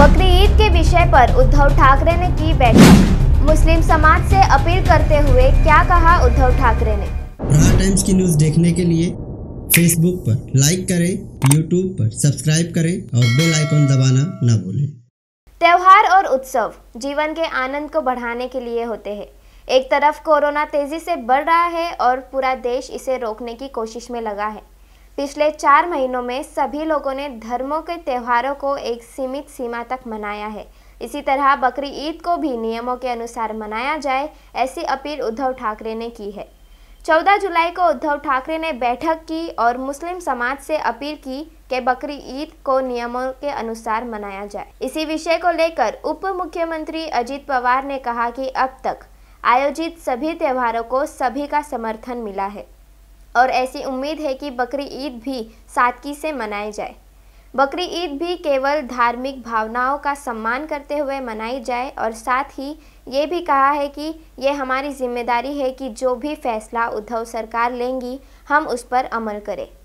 बकरी ईद के विषय पर उद्धव ठाकरे ने की बैठक मुस्लिम समाज से अपील करते हुए क्या कहा उद्धव ठाकरे ने प्रहार टाइम्स की न्यूज देखने के लिए फेसबुक पर लाइक करें यूट्यूब पर सब्सक्राइब करें और बेल आइकन दबाना न भूलें त्योहार और उत्सव जीवन के आनंद को बढ़ाने के लिए होते हैं एक तरफ कोरोना तेजी से बढ़ रहा है और पूरा देश इसे रोकने की कोशिश में लगा है पिछले चार महीनों में सभी लोगों ने धर्मों के त्योहारों को एक सीमित सीमा तक मनाया है इसी तरह बकरी ईद को भी नियमों के अनुसार मनाया जाए ऐसी अपील उद्धव ठाकरे ने की है 14 जुलाई को उद्धव ठाकरे ने बैठक की और मुस्लिम समाज से अपील की कि बकरी ईद को नियमों के अनुसार मनाया जाए इसी विषय को लेकर उप मुख्यमंत्री अजीत पवार ने कहा कि अब तक आयोजित सभी त्योहारों को सभी का समर्थन मिला है और ऐसी उम्मीद है कि बकरी ईद भी सादगी से मनाई जाए बकरी ईद भी केवल धार्मिक भावनाओं का सम्मान करते हुए मनाई जाए और साथ ही ये भी कहा है कि ये हमारी जिम्मेदारी है कि जो भी फैसला उद्धव सरकार लेंगी हम उस पर अमल करें